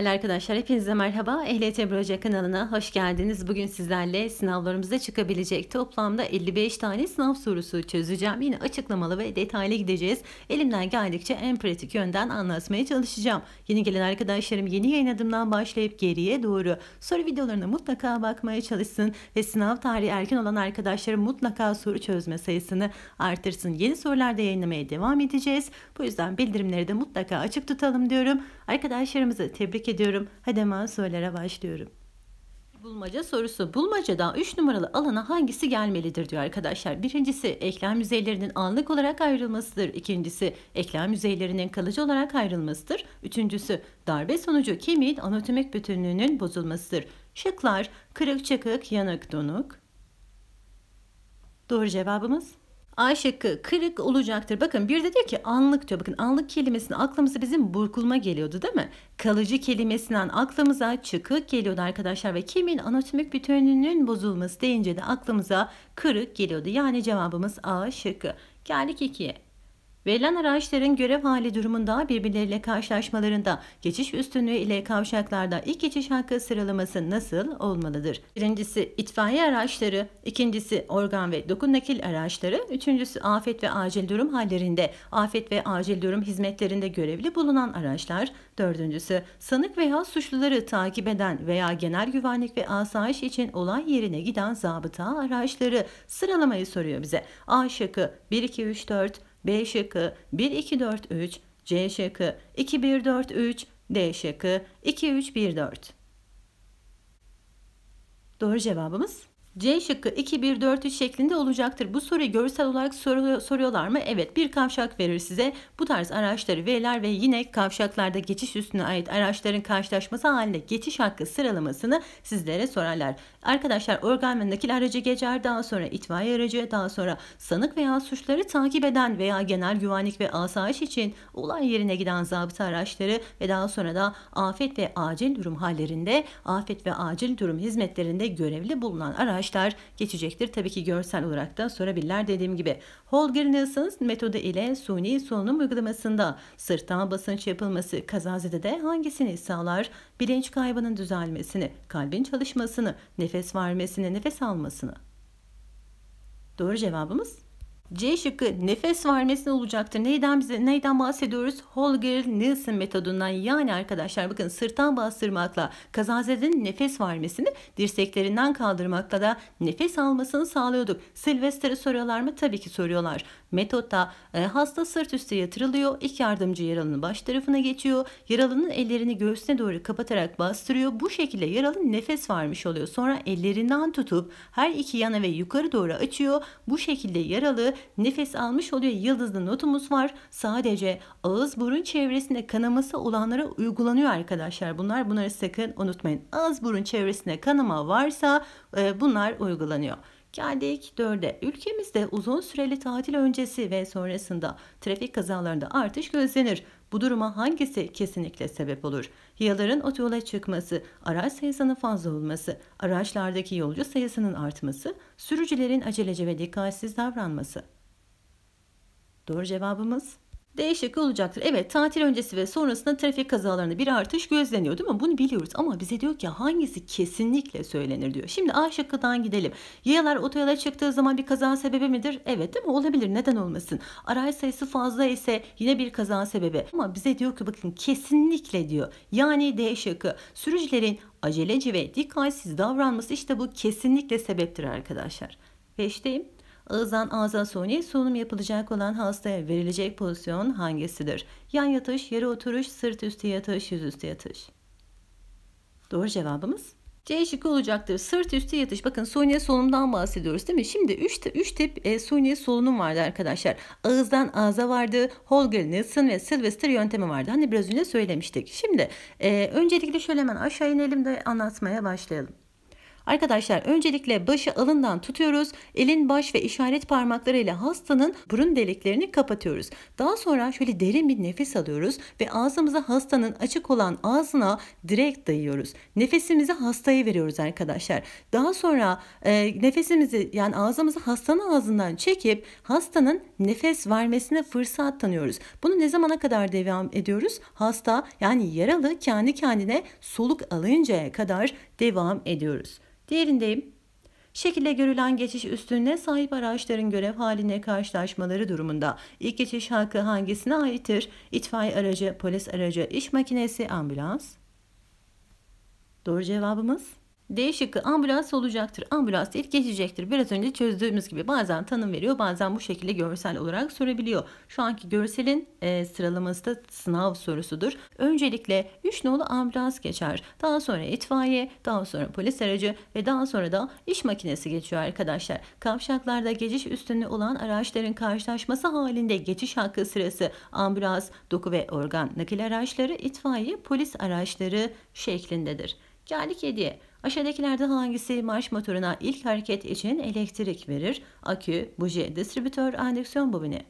Değerli arkadaşlar hepinize merhaba. Ehliyet Ebru kanalına hoş geldiniz. Bugün sizlerle sınavlarımızda çıkabilecek toplamda 55 tane sınav sorusu çözeceğim. Yine açıklamalı ve detaylı gideceğiz. Elimden geldikçe en pratik yönden anlatmaya çalışacağım. Yeni gelen arkadaşlarım yeni yayınladığımdan başlayıp geriye doğru soru videolarına mutlaka bakmaya çalışsın ve sınav tarihi erken olan arkadaşlarım mutlaka soru çözme sayısını artırsın. Yeni sorularda yayınlamaya devam edeceğiz. Bu yüzden bildirimleri de mutlaka açık tutalım diyorum. Arkadaşlarımızı tebrik ediyorum. Hadi hemen sorulara başlıyorum. Bulmaca sorusu. Bulmacadan 3 numaralı alana hangisi gelmelidir diyor arkadaşlar. Birincisi eklem yüzeylerinin anlık olarak ayrılmasıdır. İkincisi eklem yüzeylerinin kalıcı olarak ayrılmasıdır. Üçüncüsü darbe sonucu kemiğin anatomik bütünlüğünün bozulmasıdır. Şıklar kırık çakık, yanık, donuk. Doğru cevabımız A kırık olacaktır. Bakın bir de diyor ki anlık diyor. Bakın anlık kelimesinin aklımıza bizim burkulma geliyordu değil mi? Kalıcı kelimesinden aklımıza çıkık geliyordu arkadaşlar ve kimin anatomik bütünlüğünün bozulması deyince de aklımıza kırık geliyordu. Yani cevabımız A şıkkı. Geldik 2'ye. Verilen araçların görev hali durumunda birbirleriyle karşılaşmalarında geçiş üstünlüğü ile kavşaklarda ilk geçiş hakkı sıralaması nasıl olmalıdır? Birincisi itfaiye araçları, ikincisi organ ve dokun nakil araçları, üçüncüsü afet ve acil durum hallerinde, afet ve acil durum hizmetlerinde görevli bulunan araçlar, dördüncüsü sanık veya suçluları takip eden veya genel güvenlik ve asayiş için olay yerine giden zabıta araçları sıralamayı soruyor bize. A şıkkı 1, 2, 3, 4, B şıkkı 1 2 4 3, C şıkkı 2 1 4 3, D şıkkı 2 3 1 4. Doğru cevabımız C şıkkı 2, 1, 4, 3 şeklinde olacaktır. Bu soruyu görsel olarak soruyorlar mı? Evet bir kavşak verir size. Bu tarz araçları verirler ve yine kavşaklarda geçiş üstüne ait araçların karşılaşması halinde geçiş hakkı sıralamasını sizlere sorarlar. Arkadaşlar organ ve nakil aracı geçer. Daha sonra itfaiye aracı, daha sonra sanık veya suçları takip eden veya genel güvenlik ve asayiş için olay yerine giden zabıta araçları ve daha sonra da afet ve acil durum hallerinde, afet ve acil durum hizmetlerinde görevli bulunan araç arkadaşlar geçecektir. Tabii ki görsel olarak da sorabilirler dediğim gibi. Holger Nilsson metodu ile suni solunum uygulamasında sırttan basınç yapılması kazazede de hangisini sağlar? Bilinç kaybının düzelmesini, kalbin çalışmasını, nefes vermesini, nefes almasını. Doğru cevabımız C şıkkı nefes vermesine olacaktır. Neyden bize neyden bahsediyoruz? Holger Nielsen metodundan yani arkadaşlar bakın sırttan bastırmakla kazazedenin nefes vermesini dirseklerinden kaldırmakla da nefes almasını sağlıyorduk. Sylvester'ı soruyorlar mı? Tabii ki soruyorlar. Metotta e, hasta sırt üstü yatırılıyor. İlk yardımcı yaralının baş tarafına geçiyor. Yaralının ellerini göğsüne doğru kapatarak bastırıyor. Bu şekilde yaralı nefes vermiş oluyor. Sonra ellerinden tutup her iki yana ve yukarı doğru açıyor. Bu şekilde yaralı nefes almış oluyor. Yıldızlı notumuz var. Sadece ağız burun çevresinde kanaması olanlara uygulanıyor arkadaşlar. Bunlar bunları sakın unutmayın. Ağız burun çevresinde kanama varsa e, bunlar uygulanıyor. Geldik dörde. Ülkemizde uzun süreli tatil öncesi ve sonrasında trafik kazalarında artış gözlenir. Bu duruma hangisi kesinlikle sebep olur? Yaların otoyola çıkması, araç sayısının fazla olması, araçlardaki yolcu sayısının artması, sürücülerin acelece ve dikkatsiz davranması. Doğru cevabımız D şıkkı olacaktır. Evet tatil öncesi ve sonrasında trafik kazalarında bir artış gözleniyor değil mi? Bunu biliyoruz ama bize diyor ki hangisi kesinlikle söylenir diyor. Şimdi A şıkkıdan gidelim. Yayalar otoyola çıktığı zaman bir kaza sebebi midir? Evet değil mi? Olabilir neden olmasın? Araç sayısı fazla ise yine bir kaza sebebi. Ama bize diyor ki bakın kesinlikle diyor. Yani D şıkkı sürücülerin aceleci ve dikkatsiz davranması işte bu kesinlikle sebeptir arkadaşlar. Beşteyim. Ağızdan ağza suni solunum yapılacak olan hastaya verilecek pozisyon hangisidir? Yan yatış, yere oturuş, sırt üstü yatış, yüz üstü yatış. Doğru cevabımız C şıkkı olacaktır. Sırt üstü yatış. Bakın suniye solunumdan bahsediyoruz değil mi? Şimdi 3 3 tip e, suniye solunum vardı arkadaşlar. Ağızdan ağza vardı. Holger Nielsen ve Sylvester yöntemi vardı. Hani biraz önce söylemiştik. Şimdi e, öncelikle şöyle hemen aşağı inelim de anlatmaya başlayalım. Arkadaşlar öncelikle başı alından tutuyoruz. Elin baş ve işaret parmaklarıyla hastanın burun deliklerini kapatıyoruz. Daha sonra şöyle derin bir nefes alıyoruz ve ağzımıza hastanın açık olan ağzına direkt dayıyoruz. Nefesimizi hastaya veriyoruz arkadaşlar. Daha sonra e, nefesimizi yani ağzımızı hastanın ağzından çekip hastanın nefes vermesine fırsat tanıyoruz. Bunu ne zamana kadar devam ediyoruz? Hasta yani yaralı kendi kendine soluk alıncaya kadar devam ediyoruz. Diğerindeyim. Şekilde görülen geçiş üstünlüğüne sahip araçların görev haline karşılaşmaları durumunda ilk geçiş hakkı hangisine aittir? İtfaiye aracı, polis aracı, iş makinesi, ambulans. Doğru cevabımız D şıkkı ambulans olacaktır. Ambulans değil geçecektir. Biraz önce çözdüğümüz gibi bazen tanım veriyor bazen bu şekilde görsel olarak sorabiliyor. Şu anki görselin e, sıralaması da sınav sorusudur. Öncelikle 3 nolu ambulans geçer. Daha sonra itfaiye, daha sonra polis aracı ve daha sonra da iş makinesi geçiyor arkadaşlar. Kavşaklarda geçiş üstünlüğü olan araçların karşılaşması halinde geçiş hakkı sırası ambulans, doku ve organ nakil araçları, itfaiye, polis araçları şeklindedir. Geldik 7'ye. Aşağıdakilerden hangisi marş motoruna ilk hareket için elektrik verir? Akü, buji, distribütör, endeksiyon bobini.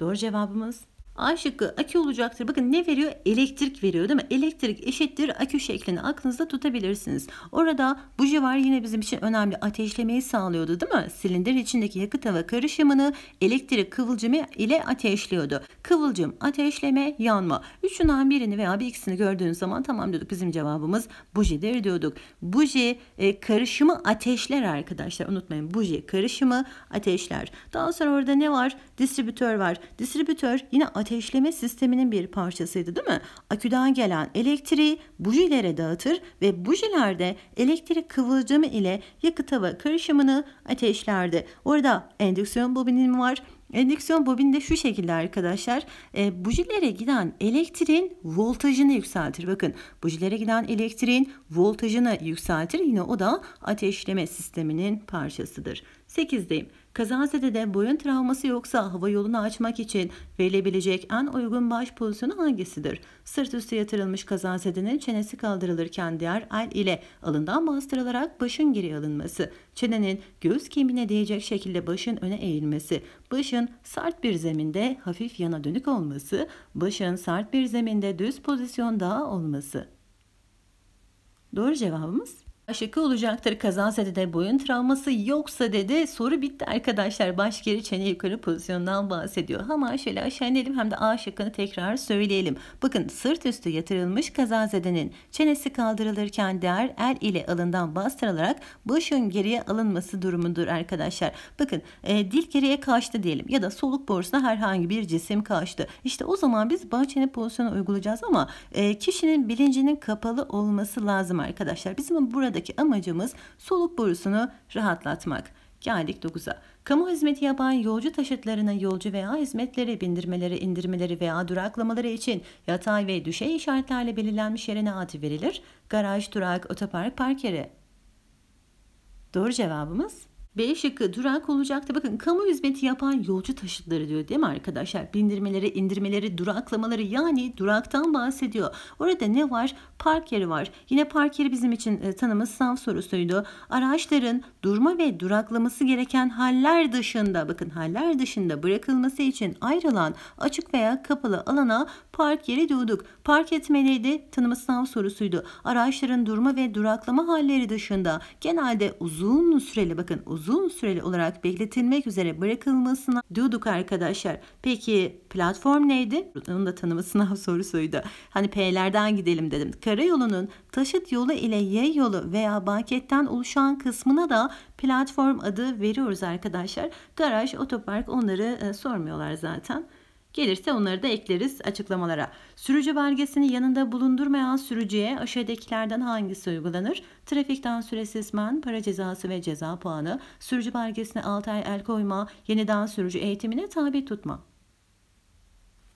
Doğru cevabımız A şıkkı akü olacaktır. Bakın ne veriyor? Elektrik veriyor değil mi? Elektrik eşittir akü şeklini aklınızda tutabilirsiniz. Orada buji var yine bizim için önemli. Ateşlemeyi sağlıyordu değil mi? Silindir içindeki yakıt hava karışımını elektrik kıvılcımı ile ateşliyordu. Kıvılcım, ateşleme, yanma. Üçünden birini veya bir ikisini gördüğünüz zaman tamam diyorduk. Bizim cevabımız bujidir diyorduk. Buji e, karışımı ateşler arkadaşlar. Unutmayın buji karışımı ateşler. Daha sonra orada ne var? Distribütör var. Distribütör yine ateş ateşleme sisteminin bir parçasıydı değil mi? Aküden gelen elektriği bujilere dağıtır ve bujilerde elektrik kıvılcımı ile yakıt hava karışımını ateşlerdi. Orada endüksiyon bobinim var. Endüksiyon bobinde şu şekilde arkadaşlar. E, bujilere giden elektriğin voltajını yükseltir. Bakın bujilere giden elektriğin voltajını yükseltir. Yine o da ateşleme sisteminin parçasıdır. 8'deyim. Kazazedede boyun travması yoksa hava yolunu açmak için verilebilecek en uygun baş pozisyonu hangisidir? Sırt üstü yatırılmış kazazedenin çenesi kaldırılırken diğer el ile alından bastırılarak başın geri alınması. Çenenin göğüs kemiğine değecek şekilde başın öne eğilmesi. Başın sert bir zeminde hafif yana dönük olması. Başın sert bir zeminde düz pozisyonda olması. Doğru cevabımız şaka olacaktır. Kazazede boyun travması yoksa dedi. Soru bitti arkadaşlar. Baş geri çene yukarı pozisyondan bahsediyor. Ama şöyle aşağı inelim hem de A şıkkını tekrar söyleyelim. Bakın sırt üstü yatırılmış kazazedenin çenesi kaldırılırken değer el ile alından bastırılarak başın geriye alınması durumudur arkadaşlar. Bakın e, dil geriye kaçtı diyelim ya da soluk borusuna herhangi bir cisim kaçtı. İşte o zaman biz bağ çene pozisyonu uygulayacağız ama e, kişinin bilincinin kapalı olması lazım arkadaşlar. Bizim burada Buradaki amacımız soluk borusunu rahatlatmak. Geldik 9'a. Kamu hizmeti yapan yolcu taşıtlarına yolcu veya hizmetleri bindirmeleri, indirmeleri veya duraklamaları için yatay ve düşey işaretlerle belirlenmiş yerine adı verilir. Garaj, durak, otopark, park yeri. Doğru cevabımız B şıkkı durak olacaktı. Bakın kamu hizmeti yapan yolcu taşıtları diyor değil mi arkadaşlar? Bindirmeleri, indirmeleri, duraklamaları yani duraktan bahsediyor. Orada ne var? Park yeri var. Yine park yeri bizim için e, tanımı sınav sorusuydu. Araçların durma ve duraklaması gereken haller dışında bakın haller dışında bırakılması için ayrılan açık veya kapalı alana park yeri diyorduk. Park etmeliydi tanımı sınav sorusuydu. Araçların durma ve duraklama halleri dışında genelde uzun süreli bakın uzun uzun süreli olarak bekletilmek üzere bırakılmasına duyduk arkadaşlar. Peki platform neydi? Onun da tanımı sınav sorusuydu. Hani P'lerden gidelim dedim. Karayolunun taşıt yolu ile yay yolu veya banketten oluşan kısmına da platform adı veriyoruz arkadaşlar. Garaj, otopark onları e, sormuyorlar zaten. Gelirse onları da ekleriz açıklamalara. Sürücü belgesini yanında bulundurmayan sürücüye aşağıdakilerden hangisi uygulanır? Trafikten süresiz men, para cezası ve ceza puanı, sürücü belgesine 6 ay el koyma, yeniden sürücü eğitimine tabi tutma.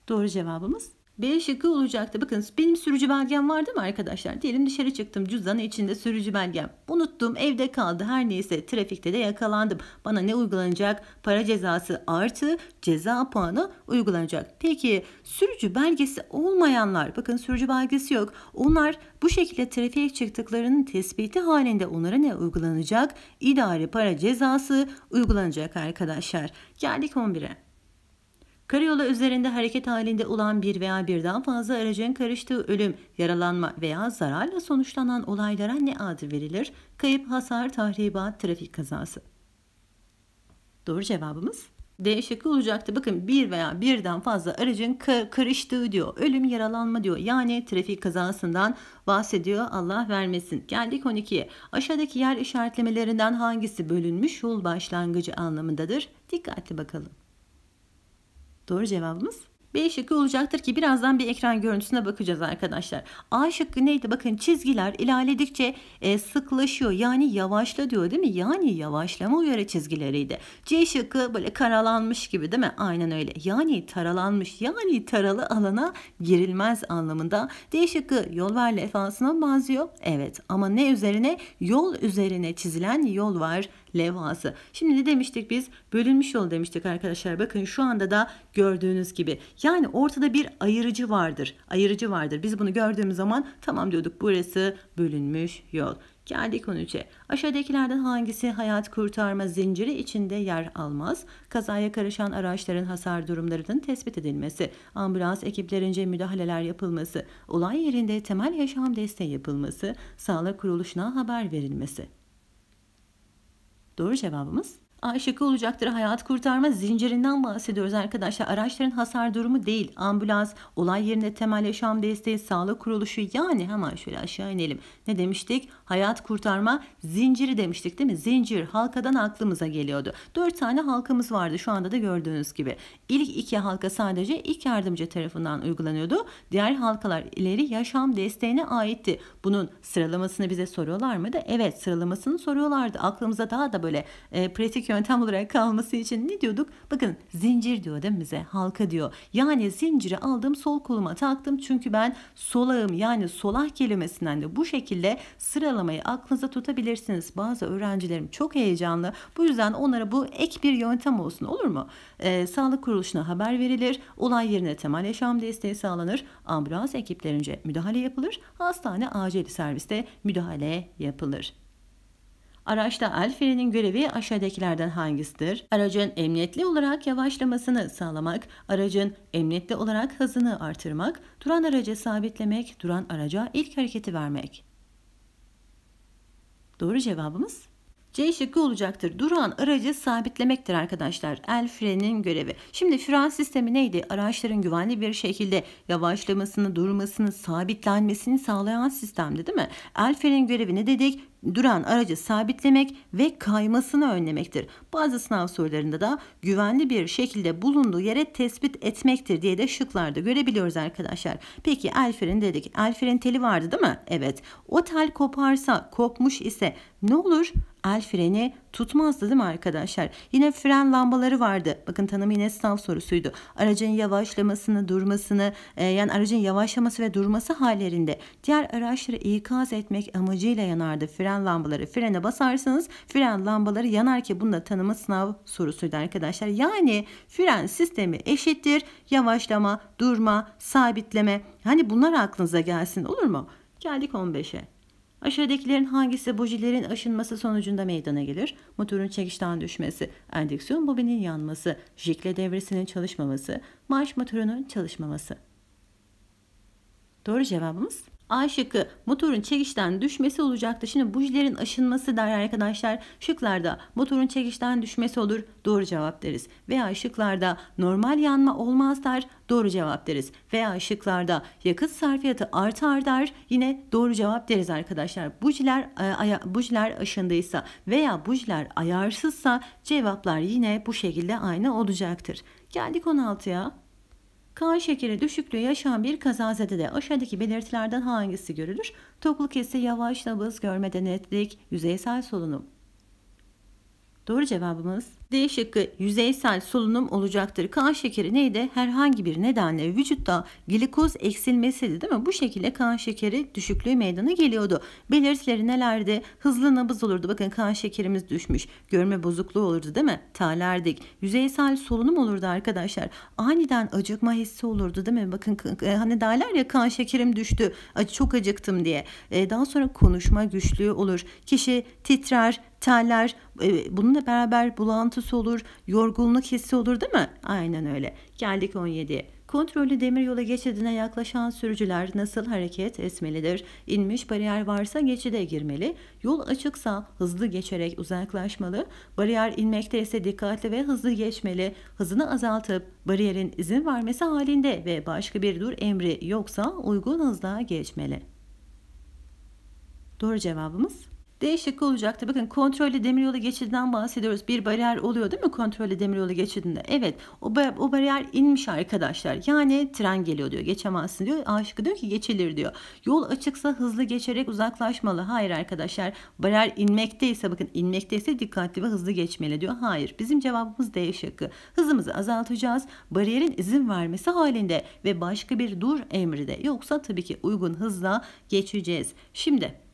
Doğru cevabımız B şıkkı olacaktı. Bakın benim sürücü belgem vardı mı arkadaşlar? Diyelim dışarı çıktım cüzdanı içinde sürücü belgem. Unuttum evde kaldı her neyse trafikte de yakalandım. Bana ne uygulanacak? Para cezası artı ceza puanı uygulanacak. Peki sürücü belgesi olmayanlar bakın sürücü belgesi yok. Onlar bu şekilde trafiğe çıktıklarının tespiti halinde onlara ne uygulanacak? İdari para cezası uygulanacak arkadaşlar. Geldik 11'e. Karyola üzerinde hareket halinde olan bir veya birden fazla aracın karıştığı ölüm, yaralanma veya zararla sonuçlanan olaylara ne adı verilir? Kayıp, hasar, tahribat, trafik kazası. Doğru cevabımız D şıkkı olacaktı. Bakın bir veya birden fazla aracın ka- karıştığı diyor. Ölüm, yaralanma diyor. Yani trafik kazasından bahsediyor. Allah vermesin. Geldik 12'ye. Aşağıdaki yer işaretlemelerinden hangisi bölünmüş yol başlangıcı anlamındadır? Dikkatli bakalım. Doğru cevabımız B şıkkı olacaktır ki birazdan bir ekran görüntüsüne bakacağız arkadaşlar. A şıkkı neydi? Bakın çizgiler ilerledikçe e, sıklaşıyor. Yani yavaşla diyor değil mi? Yani yavaşlama uyarı çizgileriydi. C şıkkı böyle karalanmış gibi değil mi? Aynen öyle. Yani taralanmış yani taralı alana girilmez anlamında. D şıkkı var lefasına benziyor. Evet ama ne üzerine? Yol üzerine çizilen yol var levhası. Şimdi ne demiştik biz? Bölünmüş yol demiştik arkadaşlar. Bakın şu anda da gördüğünüz gibi. Yani ortada bir ayırıcı vardır. Ayırıcı vardır. Biz bunu gördüğümüz zaman tamam diyorduk burası bölünmüş yol. Geldik 13'e. Aşağıdakilerden hangisi hayat kurtarma zinciri içinde yer almaz? Kazaya karışan araçların hasar durumlarının tespit edilmesi, ambulans ekiplerince müdahaleler yapılması, olay yerinde temel yaşam desteği yapılması, sağlık kuruluşuna haber verilmesi. Doğru cevabımız A şıkkı olacaktır. Hayat kurtarma zincirinden bahsediyoruz arkadaşlar. Araçların hasar durumu değil. Ambulans, olay yerinde temel yaşam desteği, sağlık kuruluşu yani hemen şöyle aşağı inelim. Ne demiştik? Hayat kurtarma zinciri demiştik değil mi? Zincir halkadan aklımıza geliyordu. Dört tane halkamız vardı şu anda da gördüğünüz gibi. İlk iki halka sadece ilk yardımcı tarafından uygulanıyordu. Diğer halkalar ileri yaşam desteğine aitti. Bunun sıralamasını bize soruyorlar mıydı? Evet sıralamasını soruyorlardı. Aklımıza daha da böyle e, pratik yöntem olarak kalması için ne diyorduk? Bakın zincir diyor değil mi bize? Halka diyor. Yani zinciri aldım sol koluma taktım çünkü ben solağım yani solah kelimesinden de bu şekilde sıralamasını sıralamayı aklınıza tutabilirsiniz. Bazı öğrencilerim çok heyecanlı. Bu yüzden onlara bu ek bir yöntem olsun olur mu? Ee, sağlık kuruluşuna haber verilir. Olay yerine temel yaşam desteği sağlanır. Ambulans ekiplerince müdahale yapılır. Hastane acil serviste müdahale yapılır. Araçta el frenin görevi aşağıdakilerden hangisidir? Aracın emniyetli olarak yavaşlamasını sağlamak, aracın emniyetli olarak hızını artırmak, duran araca sabitlemek, duran araca ilk hareketi vermek. Doğru cevabımız C şıkkı olacaktır. Duran aracı sabitlemektir arkadaşlar. El frenin görevi. Şimdi fren sistemi neydi? Araçların güvenli bir şekilde yavaşlamasını, durmasını, sabitlenmesini sağlayan sistemdi değil mi? El frenin görevi ne dedik? duran aracı sabitlemek ve kaymasını önlemektir. Bazı sınav sorularında da güvenli bir şekilde bulunduğu yere tespit etmektir diye de şıklarda görebiliyoruz arkadaşlar. Peki el dedik. El teli vardı değil mi? Evet. O tel koparsa, kopmuş ise ne olur? El freni Tutmazdı değil mi arkadaşlar? Yine fren lambaları vardı. Bakın tanımı yine sınav sorusuydu. Aracın yavaşlamasını, durmasını, e, yani aracın yavaşlaması ve durması hallerinde diğer araçları ikaz etmek amacıyla yanardı fren lambaları. Frene basarsanız fren lambaları yanar ki bunda tanımı sınav sorusuydu arkadaşlar. Yani fren sistemi eşittir yavaşlama, durma, sabitleme. Hani bunlar aklınıza gelsin olur mu? Geldik 15'e. Aşağıdakilerin hangisi bujilerin aşınması sonucunda meydana gelir? Motorun çekişten düşmesi, endüksiyon bobinin yanması, jikle devresinin çalışmaması, marş motorunun çalışmaması. Doğru cevabımız A şıkkı motorun çekişten düşmesi olacaktı. Şimdi bujilerin aşınması der arkadaşlar. Şıklarda motorun çekişten düşmesi olur. Doğru cevap deriz. Veya şıklarda normal yanma olmaz der. Doğru cevap deriz. Veya şıklarda yakıt sarfiyatı artar der. Yine doğru cevap deriz arkadaşlar. Bujiler, e, bujiler aşındıysa veya bujiler ayarsızsa cevaplar yine bu şekilde aynı olacaktır. Geldik 16'ya. Kan şekeri düşüklüğü yaşayan bir kazazede de aşağıdaki belirtilerden hangisi görülür? Tokluk kesi, yavaş nabız, görmede netlik, yüzeysel solunum. Doğru cevabımız D şıkkı yüzeysel solunum olacaktır. Kan şekeri neydi? Herhangi bir nedenle vücutta glikoz eksilmesiydi değil mi? Bu şekilde kan şekeri düşüklüğü meydana geliyordu. Belirtileri nelerdi? Hızlı nabız olurdu. Bakın kan şekerimiz düşmüş. Görme bozukluğu olurdu değil mi? Talerdik. Yüzeysel solunum olurdu arkadaşlar. Aniden acıkma hissi olurdu değil mi? Bakın hani derler ya kan şekerim düştü. Çok acıktım diye. E, daha sonra konuşma güçlüğü olur. Kişi titrer, terler, e, bununla beraber bulantısı olur, yorgunluk hissi olur değil mi? Aynen öyle. Geldik 17. Kontrollü demiryolu geçidine yaklaşan sürücüler nasıl hareket etmelidir? İnmiş bariyer varsa geçide girmeli. Yol açıksa hızlı geçerek uzaklaşmalı. Bariyer inmekte ise dikkatli ve hızlı geçmeli. Hızını azaltıp bariyerin izin vermesi halinde ve başka bir dur emri yoksa uygun hızda geçmeli. Doğru cevabımız D şıkkı olacaktı. Bakın kontrollü demiryolu geçidinden bahsediyoruz. Bir bariyer oluyor değil mi kontrollü demiryolu geçidinde? Evet. O, o bariyer inmiş arkadaşlar. Yani tren geliyor diyor. Geçemezsin diyor. A şıkkı diyor ki geçilir diyor. Yol açıksa hızlı geçerek uzaklaşmalı. Hayır arkadaşlar. Bariyer inmekteyse bakın inmekteyse dikkatli ve hızlı geçmeli diyor. Hayır. Bizim cevabımız D şıkkı. Hızımızı azaltacağız. Bariyerin izin vermesi halinde ve başka bir dur emri de yoksa tabii ki uygun hızla geçeceğiz. Şimdi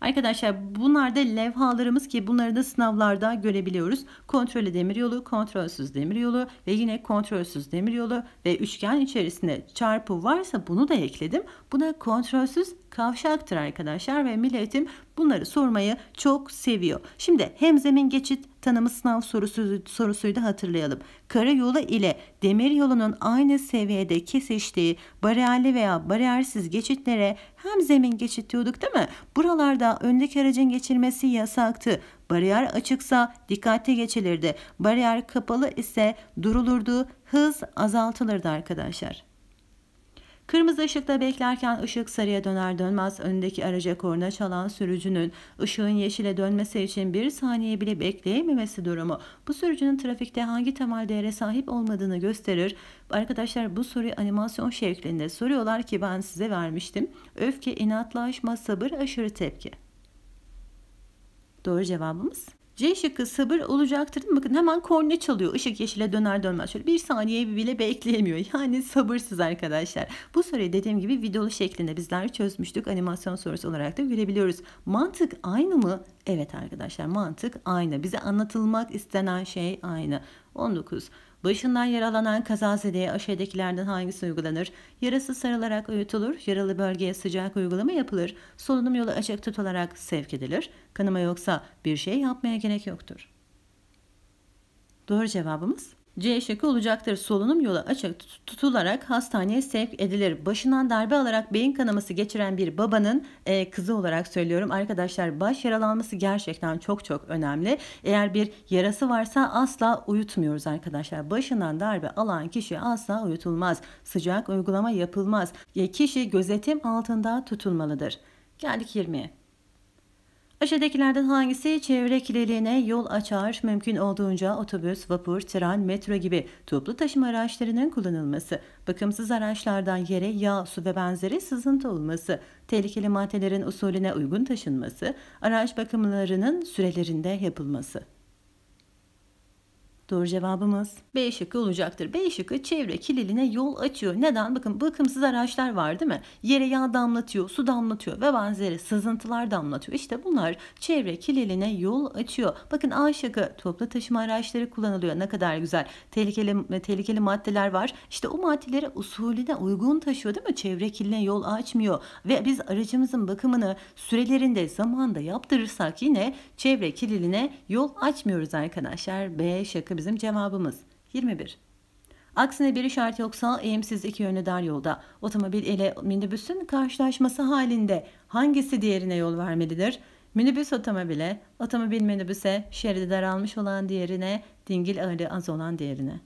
Arkadaşlar bunlar da levhalarımız ki bunları da sınavlarda görebiliyoruz. Kontrollü demiryolu, kontrolsüz demiryolu ve yine kontrolsüz demiryolu ve üçgen içerisinde çarpı varsa bunu da ekledim. Bu da kontrolsüz kavşaktır arkadaşlar ve milletim bunları sormayı çok seviyor. Şimdi hem zemin geçit tanımı sınav sorusu, sorusuydu hatırlayalım. Karayolu ile demir yolunun aynı seviyede kesiştiği bariyerli veya bariyersiz geçitlere hem zemin geçit diyorduk değil mi? Buralarda öndeki aracın geçirmesi yasaktı. Bariyer açıksa dikkate geçilirdi. Bariyer kapalı ise durulurdu. Hız azaltılırdı arkadaşlar. Kırmızı ışıkta beklerken ışık sarıya döner dönmez öndeki araca korna çalan sürücünün ışığın yeşile dönmesi için bir saniye bile bekleyememesi durumu bu sürücünün trafikte hangi temel değere sahip olmadığını gösterir. Arkadaşlar bu soruyu animasyon şeklinde soruyorlar ki ben size vermiştim. Öfke, inatlaşma, sabır, aşırı tepki. Doğru cevabımız C şıkkı sabır olacaktır. Bakın hemen korna çalıyor. Işık yeşile döner dönmez. Şöyle bir saniye bile bekleyemiyor. Yani sabırsız arkadaşlar. Bu soruyu dediğim gibi videolu şeklinde bizler çözmüştük. Animasyon sorusu olarak da görebiliyoruz. Mantık aynı mı? Evet arkadaşlar mantık aynı. Bize anlatılmak istenen şey aynı. 19. Başından yaralanan kazazedeye aşağıdakilerden hangisi uygulanır? Yarası sarılarak uyutulur, yaralı bölgeye sıcak uygulama yapılır, solunum yolu açık tutularak sevk edilir. Kanama yoksa bir şey yapmaya gerek yoktur. Doğru cevabımız C şıkkı olacaktır. Solunum yolu açık tutularak hastaneye sevk edilir. Başından darbe alarak beyin kanaması geçiren bir babanın e, kızı olarak söylüyorum. Arkadaşlar baş yaralanması gerçekten çok çok önemli. Eğer bir yarası varsa asla uyutmuyoruz arkadaşlar. Başından darbe alan kişi asla uyutulmaz. Sıcak uygulama yapılmaz. E, kişi gözetim altında tutulmalıdır. Geldik 20'ye. Aşağıdakilerden hangisi çevre kirliliğine yol açar? Mümkün olduğunca otobüs, vapur, tren, metro gibi toplu taşıma araçlarının kullanılması, bakımsız araçlardan yere yağ, su ve benzeri sızıntı olması, tehlikeli maddelerin usulüne uygun taşınması, araç bakımlarının sürelerinde yapılması. Doğru cevabımız B şıkkı olacaktır. B şıkkı çevre kirliliğine yol açıyor. Neden? Bakın bakımsız araçlar var değil mi? Yere yağ damlatıyor, su damlatıyor ve benzeri sızıntılar damlatıyor. İşte bunlar çevre kirliliğine yol açıyor. Bakın A şıkkı toplu taşıma araçları kullanılıyor. Ne kadar güzel. Tehlikeli tehlikeli maddeler var. İşte o maddeleri usulüne uygun taşıyor değil mi? Çevre kirliliğine yol açmıyor. Ve biz aracımızın bakımını sürelerinde, zamanda yaptırırsak yine çevre kirliliğine yol açmıyoruz arkadaşlar. B şıkkı bizim cevabımız. 21. Aksine bir işaret yoksa eğimsiz iki yönlü dar yolda otomobil ile minibüsün karşılaşması halinde hangisi diğerine yol vermelidir? Minibüs otomobile, otomobil minibüse, şeridi daralmış olan diğerine, dingil ağırlığı az olan diğerine.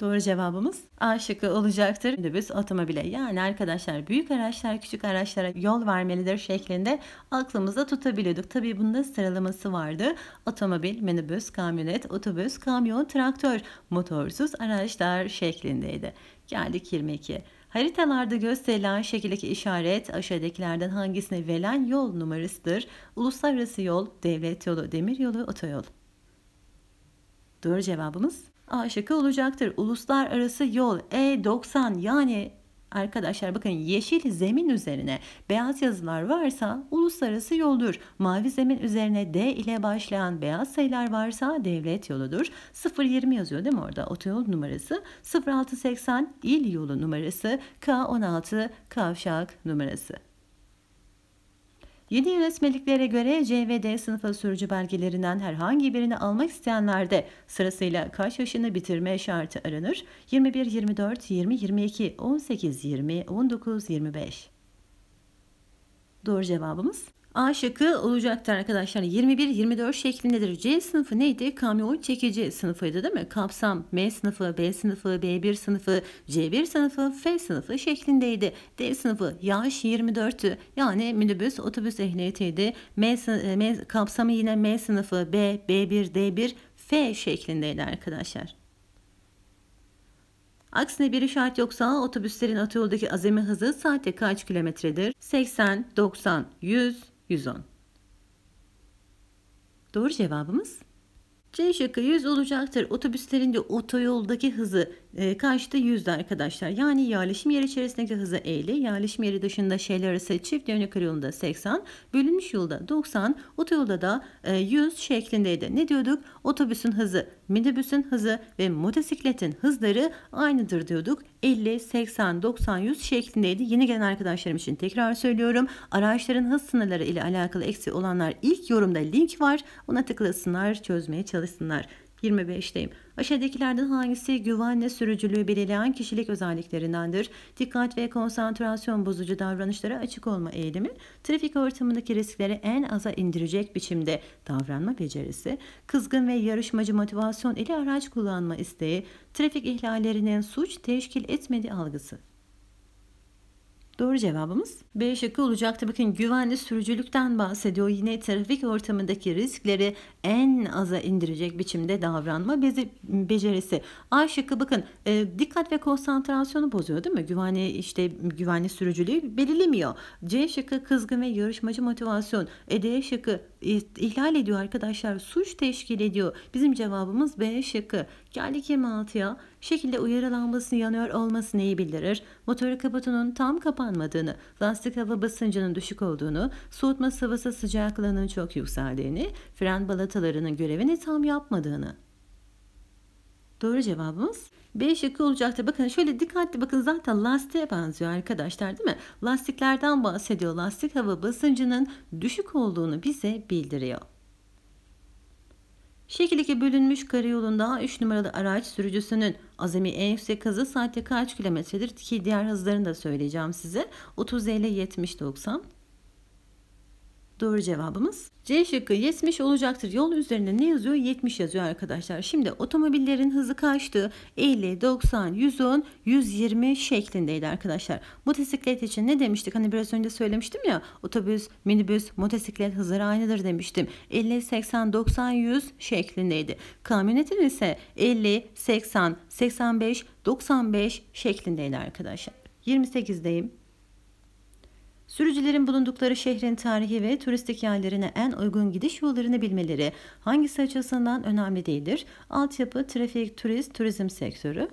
Doğru cevabımız A şıkkı olacaktır. Minibüs otomobile yani arkadaşlar büyük araçlar küçük araçlara yol vermelidir şeklinde aklımızda tutabiliyorduk. Tabi bunda sıralaması vardı. Otomobil, minibüs, kamyonet, otobüs, kamyon, traktör, motorsuz araçlar şeklindeydi. Geldik 22. Haritalarda gösterilen şekildeki işaret aşağıdakilerden hangisine verilen yol numarasıdır? Uluslararası yol, devlet yolu, demir yolu, otoyol. Doğru cevabımız A olacaktır. Uluslararası yol E90 yani arkadaşlar bakın yeşil zemin üzerine beyaz yazılar varsa uluslararası yoldur. Mavi zemin üzerine D ile başlayan beyaz sayılar varsa devlet yoludur. 020 yazıyor değil mi orada? Otoyol numarası 0680 il yolu numarası K16 kavşak numarası. Yeni yönetmeliklere göre CVD ve sınıfı sürücü belgelerinden herhangi birini almak isteyenlerde sırasıyla kaç yaşını bitirme şartı aranır? 21, 24, 20, 22, 18, 20, 19, 25. Doğru cevabımız A şıkkı olacaktır arkadaşlar. 21-24 şeklindedir. C sınıfı neydi? Kamyon çekici sınıfıydı değil mi? Kapsam M sınıfı, B sınıfı, B1 sınıfı, C1 sınıfı, F sınıfı şeklindeydi. D sınıfı yaş 24'tü. Yani minibüs, otobüs ehliyetiydi. M, e, M kapsamı yine M sınıfı, B, B1, D1, F şeklindeydi arkadaşlar. Aksine bir işaret yoksa otobüslerin atı yoldaki azami hızı saatte kaç kilometredir? 80, 90, 100, 110. Doğru cevabımız C şıkkı 100 olacaktır. Otobüslerin de otoyoldaki hızı e, karşıda yüzde arkadaşlar. Yani yerleşim yeri içerisindeki hızı 50, yerleşim yeri dışında şeyler arası çift yönlü yolunda 80, bölünmüş yolda 90, otoyolda da e, 100 şeklindeydi. Ne diyorduk? Otobüsün hızı, minibüsün hızı ve motosikletin hızları aynıdır diyorduk. 50, 80, 90, 100 şeklindeydi. Yeni gelen arkadaşlarım için tekrar söylüyorum. Araçların hız sınırları ile alakalı eksi olanlar ilk yorumda link var. Ona tıklasınlar, çözmeye çalışsınlar. 25'teyim. Aşağıdakilerden hangisi güvenle sürücülüğü belirleyen kişilik özelliklerindendir? Dikkat ve konsantrasyon bozucu davranışlara açık olma eğilimi, trafik ortamındaki riskleri en aza indirecek biçimde davranma becerisi, kızgın ve yarışmacı motivasyon ile araç kullanma isteği, trafik ihlallerinin suç teşkil etmediği algısı. Doğru cevabımız B şıkkı olacaktı. Bakın güvenli sürücülükten bahsediyor. Yine trafik ortamındaki riskleri en aza indirecek biçimde davranma bezi, becerisi. A şıkkı bakın e, dikkat ve konsantrasyonu bozuyor değil mi? Güvenli işte güvenli sürücülüğü belirlemiyor. C şıkkı kızgın ve yarışmacı motivasyon. E, D şıkkı ihlal ediyor arkadaşlar. Suç teşkil ediyor. Bizim cevabımız B şıkkı. Geldik 26'ya şekilde uyarı lambasının yanıyor olması neyi bildirir? Motoru kaputunun tam kapanmadığını, lastik hava basıncının düşük olduğunu, soğutma sıvısı sıcaklığının çok yükseldiğini, fren balatalarının görevini tam yapmadığını. Doğru cevabımız B şıkkı olacaktı. Bakın şöyle dikkatli bakın zaten lastiğe benziyor arkadaşlar değil mi? Lastiklerden bahsediyor. Lastik hava basıncının düşük olduğunu bize bildiriyor. Şekil 2 bölünmüş karayolunda 3 numaralı araç sürücüsünün azami en yüksek hızı saatte kaç kilometredir ki diğer hızlarını da söyleyeceğim size. 30 ile 70 90. Doğru cevabımız C şıkkı 70 olacaktır. Yol üzerinde ne yazıyor? 70 yazıyor arkadaşlar. Şimdi otomobillerin hızı kaçtı? 50, 90, 110, 120 şeklindeydi arkadaşlar. Motosiklet için ne demiştik? Hani biraz önce söylemiştim ya otobüs, minibüs, motosiklet hızları aynıdır demiştim. 50, 80, 90, 100 şeklindeydi. Kamyonetin ise 50, 80, 85, 95 şeklindeydi arkadaşlar. 28'deyim. Sürücülerin bulundukları şehrin tarihi ve turistik yerlerine en uygun gidiş yollarını bilmeleri hangisi açısından önemli değildir? Altyapı, trafik, turist, turizm sektörü.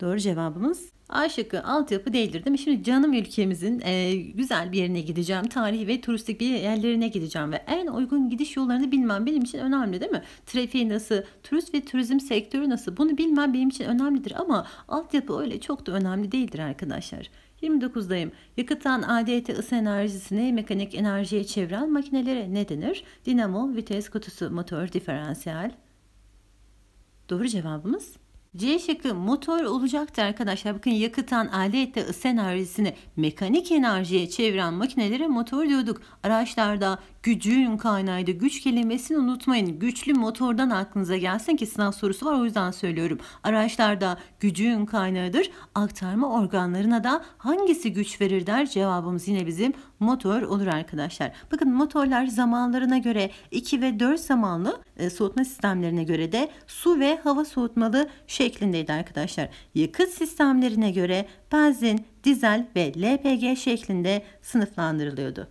Doğru cevabımız A şıkkı altyapı değildir değil mi? Şimdi canım ülkemizin e, güzel bir yerine gideceğim. Tarihi ve turistik bir yerlerine gideceğim ve en uygun gidiş yollarını bilmem benim için önemli değil mi? Trafiği nasıl, turist ve turizm sektörü nasıl bunu bilmem benim için önemlidir ama altyapı öyle çok da önemli değildir arkadaşlar. 29'dayım. Yakıttan ADT ısı enerjisini mekanik enerjiye çeviren makinelere ne denir? Dinamo, vites kutusu, motor, diferansiyel. Doğru cevabımız C şıkkı motor olacaktı arkadaşlar. Bakın yakıtan aletle ısı enerjisini mekanik enerjiye çeviren makinelere motor diyorduk. Araçlarda, gücün kaynağıydı. Güç kelimesini unutmayın. Güçlü motordan aklınıza gelsin ki sınav sorusu var o yüzden söylüyorum. Araçlarda gücün kaynağıdır. Aktarma organlarına da hangisi güç verir der. Cevabımız yine bizim motor olur arkadaşlar. Bakın motorlar zamanlarına göre 2 ve 4 zamanlı e, soğutma sistemlerine göre de su ve hava soğutmalı şeklindeydi arkadaşlar. Yakıt sistemlerine göre benzin, dizel ve LPG şeklinde sınıflandırılıyordu.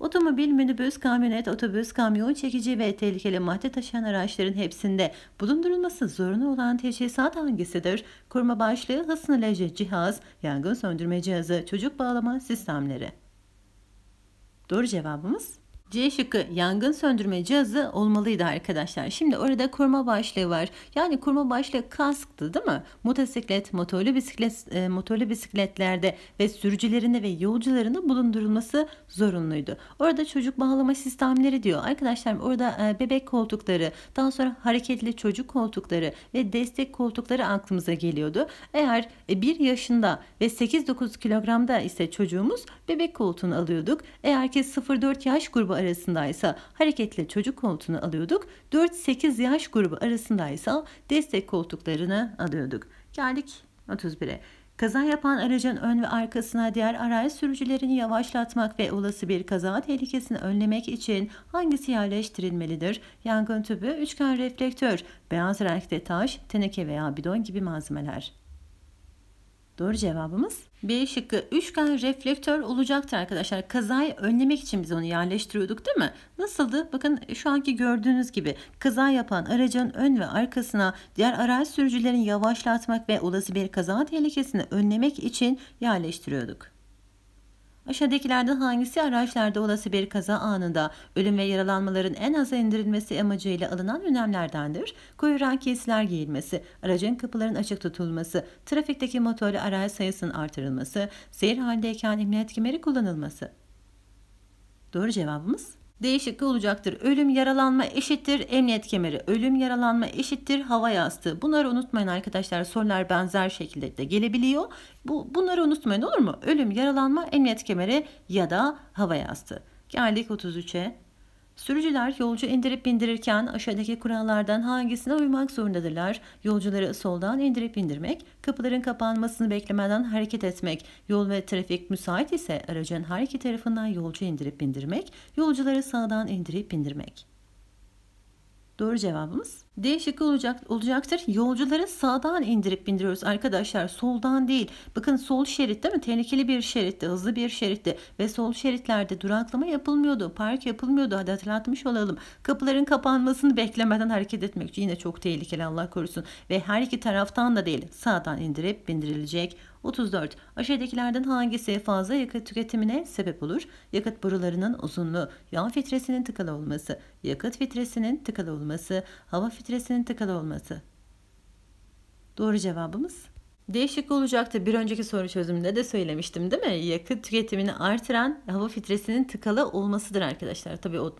Otomobil, minibüs, kamyonet, otobüs, kamyon çekici ve tehlikeli madde taşıyan araçların hepsinde bulundurulması zorunlu olan teçhizat hangisidir? Koruma başlığı, hız sınırlayıcı cihaz, yangın söndürme cihazı, çocuk bağlama sistemleri. Doğru cevabımız C şıkkı yangın söndürme cihazı olmalıydı arkadaşlar. Şimdi orada koruma başlığı var. Yani koruma başlığı kasktı değil mi? Motosiklet, motorlu bisiklet, e, motorlu bisikletlerde ve sürücülerinde ve yolcularında bulundurulması zorunluydu. Orada çocuk bağlama sistemleri diyor. Arkadaşlar orada e, bebek koltukları, daha sonra hareketli çocuk koltukları ve destek koltukları aklımıza geliyordu. Eğer e, 1 yaşında ve 8-9 kilogramda ise çocuğumuz bebek koltuğunu alıyorduk. Eğer ki 0-4 yaş grubu arasındaysa hareketle çocuk koltuğunu alıyorduk. 4-8 yaş grubu arasındaysa destek koltuklarını alıyorduk. Geldik 31'e. Kaza yapan aracın ön ve arkasına diğer araç sürücülerini yavaşlatmak ve olası bir kaza tehlikesini önlemek için hangisi yerleştirilmelidir? Yangın tüpü, üçgen reflektör, beyaz renkte taş, teneke veya bidon gibi malzemeler. Doğru cevabımız B şıkkı. Üçgen reflektör olacaktır arkadaşlar. Kazayı önlemek için biz onu yerleştiriyorduk değil mi? Nasıldı? Bakın e, şu anki gördüğünüz gibi kaza yapan aracın ön ve arkasına diğer araç sürücülerin yavaşlatmak ve olası bir kaza tehlikesini önlemek için yerleştiriyorduk. Aşağıdakilerden hangisi araçlarda olası bir kaza anında ölüm ve yaralanmaların en aza indirilmesi amacıyla alınan önlemlerdendir? Koyuran kesiler giyilmesi, aracın kapıların açık tutulması, trafikteki motorlu araç sayısının artırılması, seyir halindeyken emniyet kemeri kullanılması. Doğru cevabımız değişikliği olacaktır. Ölüm yaralanma eşittir emniyet kemeri. Ölüm yaralanma eşittir hava yastığı. Bunları unutmayın arkadaşlar. Sorular benzer şekilde de gelebiliyor. Bu, bunları unutmayın olur mu? Ölüm yaralanma emniyet kemeri ya da hava yastığı. Geldik 33'e. Sürücüler yolcu indirip bindirirken aşağıdaki kurallardan hangisine uymak zorundadırlar? Yolcuları soldan indirip indirmek, kapıların kapanmasını beklemeden hareket etmek, yol ve trafik müsait ise aracın her iki tarafından yolcu indirip bindirmek, yolcuları sağdan indirip bindirmek. Doğru cevabımız D şıkkı olacak, olacaktır. Yolcuları sağdan indirip bindiriyoruz arkadaşlar. Soldan değil. Bakın sol şerit değil mi? Tehlikeli bir şeritte, hızlı bir şeritte ve sol şeritlerde duraklama yapılmıyordu. Park yapılmıyordu. Hadi hatırlatmış olalım. Kapıların kapanmasını beklemeden hareket etmek yine çok tehlikeli Allah korusun. Ve her iki taraftan da değil. Sağdan indirip bindirilecek 34. Aşağıdakilerden hangisi fazla yakıt tüketimine sebep olur? Yakıt borularının uzunluğu, yağ filtresinin tıkalı olması, yakıt filtresinin tıkalı olması, hava filtresinin tıkalı olması. Doğru cevabımız Değişik olacaktı. Bir önceki soru çözümünde de söylemiştim değil mi? Yakıt tüketimini artıran hava filtresinin tıkalı olmasıdır arkadaşlar. Tabii o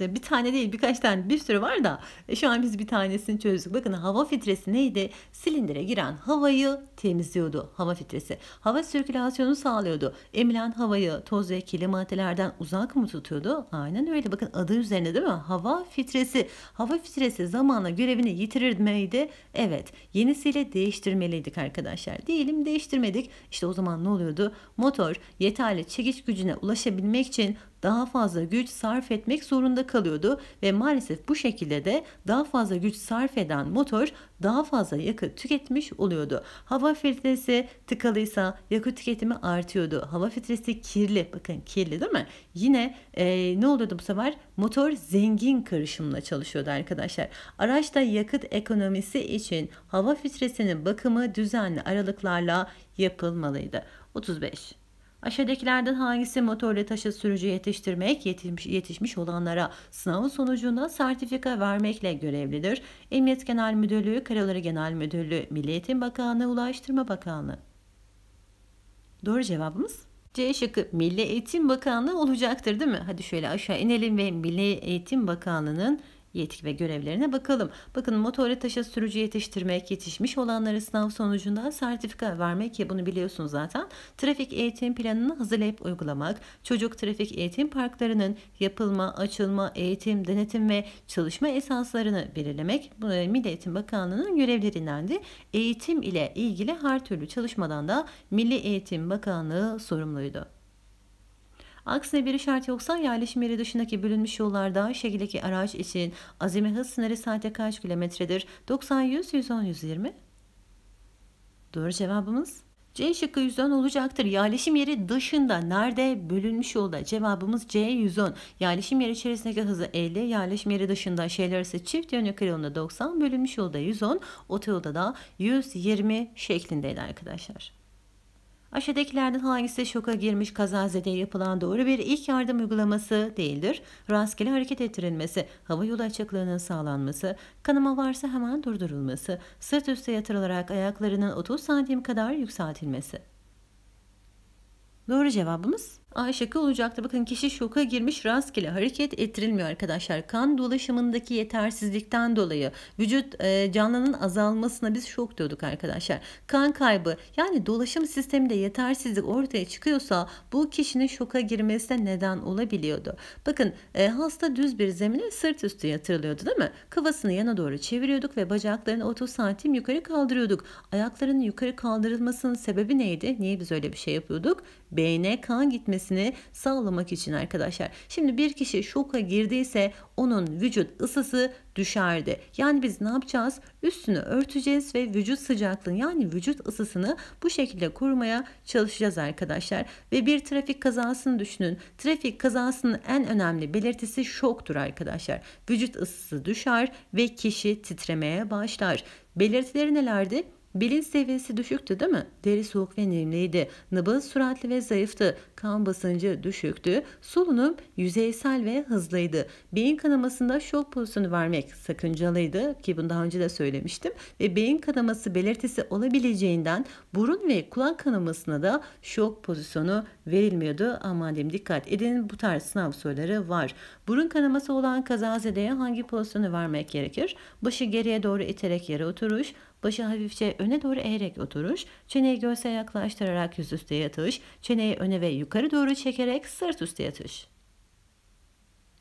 bir tane değil birkaç tane bir sürü var da e, şu an biz bir tanesini çözdük. Bakın hava filtresi neydi? Silindire giren havayı temizliyordu hava filtresi. Hava sirkülasyonu sağlıyordu. Emilen havayı toz ve kirli maddelerden uzak mı tutuyordu? Aynen öyle. Bakın adı üzerinde değil mi? Hava filtresi. Hava filtresi zamanla görevini yitirir miydi? Evet. Yenisiyle değiştirmeliydik arkadaşlar arkadaşlar. Diyelim değiştirmedik. İşte o zaman ne oluyordu? Motor yeterli çekiş gücüne ulaşabilmek için daha fazla güç sarf etmek zorunda kalıyordu ve maalesef bu şekilde de daha fazla güç sarf eden motor daha fazla yakıt tüketmiş oluyordu. Hava filtresi tıkalıysa yakıt tüketimi artıyordu. Hava filtresi kirli. Bakın kirli değil mi? Yine e, ne oluyordu bu sefer? Motor zengin karışımla çalışıyordu arkadaşlar. Araçta yakıt ekonomisi için hava filtresinin bakımı düzenli aralıklarla yapılmalıydı. 35 Aşağıdakilerden hangisi motorlu taşı sürücü yetiştirmek, yetişmiş, yetişmiş olanlara sınavın sonucunda sertifika vermekle görevlidir? Emniyet Genel Müdürlüğü, Karaları Genel Müdürlüğü, Milli Eğitim Bakanlığı, Ulaştırma Bakanlığı. Doğru cevabımız C şıkkı Milli Eğitim Bakanlığı olacaktır değil mi? Hadi şöyle aşağı inelim ve Milli Eğitim Bakanlığı'nın yetki ve görevlerine bakalım. Bakın motorlu taşa sürücü yetiştirmek, yetişmiş olanlara sınav sonucunda sertifika vermek ki bunu biliyorsunuz zaten. Trafik eğitim planını hazırlayıp uygulamak, çocuk trafik eğitim parklarının yapılma, açılma, eğitim, denetim ve çalışma esaslarını belirlemek Milli Eğitim Bakanlığı'nın görevlerindendi. Eğitim ile ilgili her türlü çalışmadan da Milli Eğitim Bakanlığı sorumluydu. Aksine bir işaret yoksa yerleşim yeri dışındaki bölünmüş yollarda şekildeki araç için azami hız sınırı saatte kaç kilometredir? 90, 100, 110, 120? Doğru cevabımız C şıkkı 110 olacaktır. Yerleşim yeri dışında nerede bölünmüş yolda cevabımız C 110. Yerleşim yeri içerisindeki hızı 50, yerleşim yeri dışında şeyler ise çift yönlü karayolunda 90, bölünmüş yolda 110, otoyolda da 120 şeklindeydi arkadaşlar. Aşağıdakilerden hangisi şoka girmiş kazazede yapılan doğru bir ilk yardım uygulaması değildir? Rastgele hareket ettirilmesi, hava yolu açıklığının sağlanması, kanama varsa hemen durdurulması, sırt üstü yatırılarak ayaklarının 30 santim kadar yükseltilmesi. Doğru cevabımız A şıkkı olacaktı. Bakın kişi şoka girmiş rastgele hareket ettirilmiyor arkadaşlar. Kan dolaşımındaki yetersizlikten dolayı vücut e, canlının azalmasına biz şok diyorduk arkadaşlar. Kan kaybı yani dolaşım sisteminde yetersizlik ortaya çıkıyorsa bu kişinin şoka girmesine neden olabiliyordu. Bakın e, hasta düz bir zemine sırt üstü yatırılıyordu değil mi? Kafasını yana doğru çeviriyorduk ve bacaklarını 30 santim yukarı kaldırıyorduk. Ayaklarının yukarı kaldırılmasının sebebi neydi? Niye biz öyle bir şey yapıyorduk? Beyne kan gitmesi geçmesini sağlamak için arkadaşlar. Şimdi bir kişi şoka girdiyse onun vücut ısısı düşerdi. Yani biz ne yapacağız? Üstünü örteceğiz ve vücut sıcaklığını yani vücut ısısını bu şekilde korumaya çalışacağız arkadaşlar. Ve bir trafik kazasını düşünün. Trafik kazasının en önemli belirtisi şoktur arkadaşlar. Vücut ısısı düşer ve kişi titremeye başlar. Belirtileri nelerdi? Bilinç seviyesi düşüktü değil mi? Deri soğuk ve nemliydi. Nabız suratlı ve zayıftı. Kan basıncı düşüktü. Solunum yüzeysel ve hızlıydı. Beyin kanamasında şok pozisyonu vermek sakıncalıydı ki bunu daha önce de söylemiştim. Ve beyin kanaması belirtisi olabileceğinden burun ve kulak kanamasına da şok pozisyonu verilmiyordu. ama diyeyim dikkat edin bu tarz sınav soruları var. Burun kanaması olan kazazedeye hangi pozisyonu vermek gerekir? Başı geriye doğru iterek yere oturuş, başı hafifçe öne doğru eğerek oturuş, çeneyi göğse yaklaştırarak yüz yüzüstü yatış, çeneyi öne ve yukarı doğru çekerek sırt üstü yatış.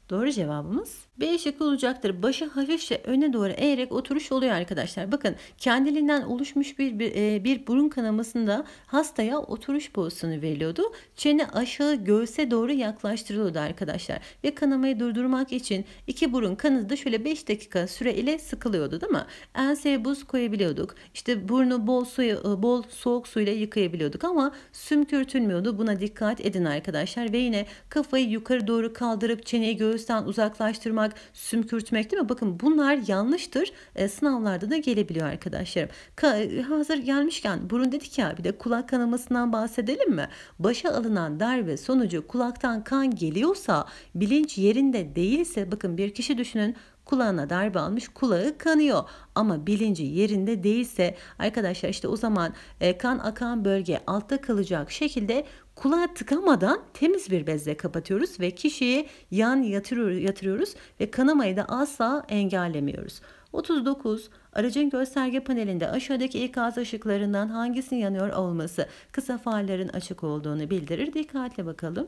Doğru cevabımız B şıkkı olacaktır. Başı hafifçe öne doğru eğerek oturuş oluyor arkadaşlar. Bakın kendiliğinden oluşmuş bir, bir, e, bir burun kanamasında hastaya oturuş pozisyonu veriliyordu. Çene aşağı göğse doğru yaklaştırılıyordu arkadaşlar. Ve kanamayı durdurmak için iki burun kanadı da şöyle 5 dakika süre ile sıkılıyordu değil mi? Enseye buz koyabiliyorduk. İşte burnu bol suyu, e, bol soğuk suyla yıkayabiliyorduk ama sümkürtülmüyordu. Buna dikkat edin arkadaşlar. Ve yine kafayı yukarı doğru kaldırıp çeneyi göğüs göğüsten uzaklaştırmak, sümkürtmek değil mi? Bakın bunlar yanlıştır. E, sınavlarda da gelebiliyor arkadaşlarım. Ka- e, hazır gelmişken burun dedik ya bir de kulak kanamasından bahsedelim mi? Başa alınan darbe sonucu kulaktan kan geliyorsa bilinç yerinde değilse bakın bir kişi düşünün kulağına darbe almış kulağı kanıyor ama bilinci yerinde değilse arkadaşlar işte o zaman e, kan akan bölge altta kalacak şekilde Kulağa tıkamadan temiz bir bezle kapatıyoruz ve kişiyi yan yatırıyoruz, ve kanamayı da asla engellemiyoruz. 39. Aracın gösterge panelinde aşağıdaki ikaz ışıklarından hangisinin yanıyor olması kısa farların açık olduğunu bildirir. Dikkatle bakalım.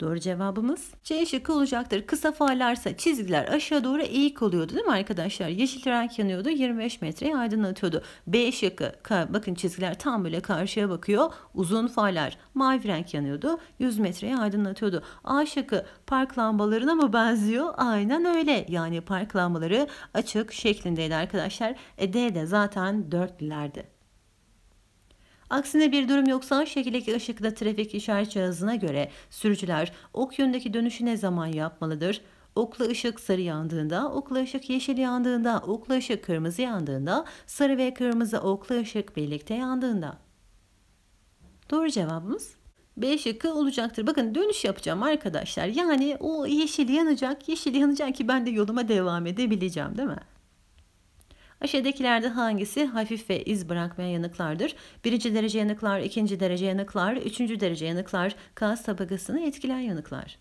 Doğru cevabımız C şıkkı olacaktır. Kısa farlarsa çizgiler aşağı doğru eğik oluyordu değil mi arkadaşlar? Yeşil renk yanıyordu 25 metreye aydınlatıyordu. B şıkkı bakın çizgiler tam böyle karşıya bakıyor. Uzun farlar mavi renk yanıyordu 100 metreye aydınlatıyordu. A şıkkı park lambalarına mı benziyor? Aynen öyle. Yani park lambaları açık şeklindeydi arkadaşlar. E, D de zaten dörtlülerdi. Aksine bir durum yoksa şekildeki ışıkta trafik işaret cihazına göre sürücüler ok yönündeki dönüşü ne zaman yapmalıdır? Okla ışık sarı yandığında, okla ışık yeşil yandığında, okla ışık kırmızı yandığında, sarı ve kırmızı okla ışık birlikte yandığında. Doğru cevabımız B şıkkı olacaktır. Bakın dönüş yapacağım arkadaşlar. Yani o yeşil yanacak, yeşil yanacak ki ben de yoluma devam edebileceğim değil mi? Aşağıdakilerde hangisi hafif ve iz bırakmayan yanıklardır? Birinci derece yanıklar, ikinci derece yanıklar, üçüncü derece yanıklar, kas tabakasını etkileyen yanıklar.